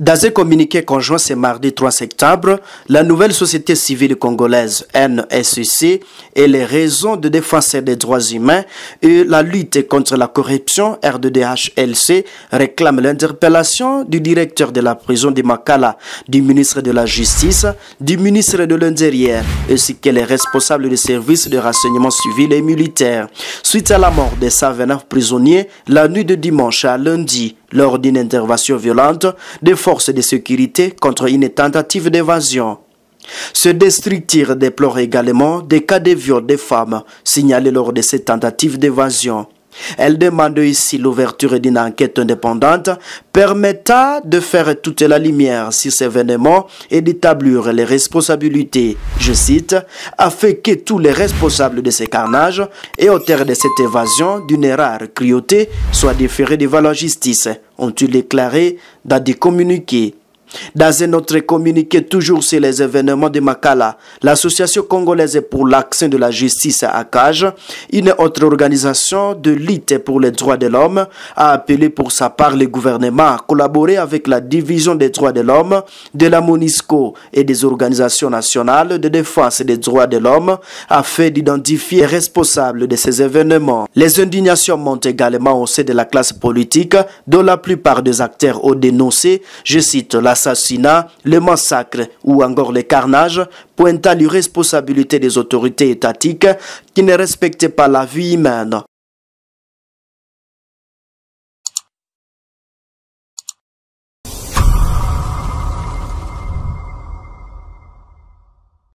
Dans un communiqué conjoint ce mardi 3 septembre, la nouvelle société civile congolaise NSCC et les raisons de défense des droits humains et la lutte contre la corruption RDDHLC réclament l'interpellation du directeur de la prison de Makala, du ministre de la Justice, du ministre de l'Intérieur ainsi que les responsables des services de renseignement civil et militaire suite à la mort des 129 prisonniers la nuit de dimanche à lundi lors d'une intervention violente des forces de sécurité contre une tentative d'évasion. Ce district déplore également des cas de viol des femmes signalés lors de ces tentatives d'évasion. Elle demande ici l'ouverture d'une enquête indépendante permettant de faire toute la lumière sur ces événements et d'établir les responsabilités, je cite, afin que tous les responsables de ces carnages et auteurs de cette évasion d'une rare cruauté soient déférés devant la justice, ont-ils déclaré dans des communiqués. Dans un autre communiqué, toujours sur les événements de Makala, l'Association congolaise pour l'accès de la justice à CAGE, une autre organisation de lutte pour les droits de l'homme, a appelé pour sa part le gouvernement à collaborer avec la division des droits de l'homme de la MONISCO et des organisations nationales de défense des droits de l'homme afin d'identifier les responsables de ces événements. Les indignations montent également au sein de la classe politique, dont la plupart des acteurs ont dénoncé, je cite, la l'assassinat, le massacre ou encore le carnage, pointant l'irresponsabilité des autorités étatiques qui ne respectaient pas la vie humaine.